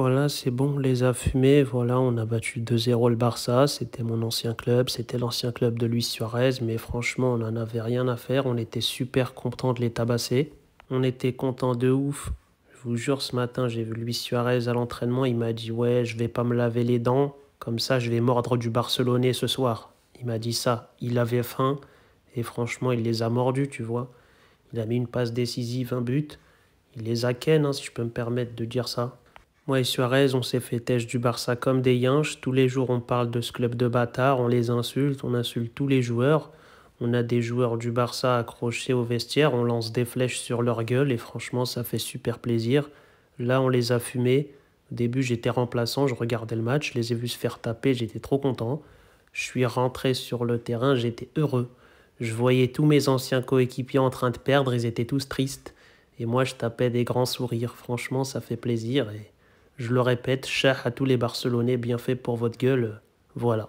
Voilà, c'est bon, on les a fumés. Voilà, on a battu 2-0 le Barça. C'était mon ancien club, c'était l'ancien club de Luis Suarez. Mais franchement, on n'en avait rien à faire. On était super content de les tabasser. On était content de ouf. Je vous jure, ce matin, j'ai vu Luis Suarez à l'entraînement. Il m'a dit Ouais, je vais pas me laver les dents. Comme ça, je vais mordre du Barcelonais ce soir. Il m'a dit ça. Il avait faim. Et franchement, il les a mordus, tu vois. Il a mis une passe décisive, un but. Il les a ken, hein, si je peux me permettre de dire ça. Moi et Suarez, on s'est fait têche du Barça comme des yinches. Tous les jours, on parle de ce club de bâtards, on les insulte, on insulte tous les joueurs. On a des joueurs du Barça accrochés au vestiaire, on lance des flèches sur leur gueule et franchement, ça fait super plaisir. Là, on les a fumés. Au début, j'étais remplaçant, je regardais le match, je les ai vus se faire taper, j'étais trop content. Je suis rentré sur le terrain, j'étais heureux. Je voyais tous mes anciens coéquipiers en train de perdre, ils étaient tous tristes. Et moi, je tapais des grands sourires. Franchement, ça fait plaisir. Et je le répète, cher à tous les Barcelonais, bien fait pour votre gueule. Voilà.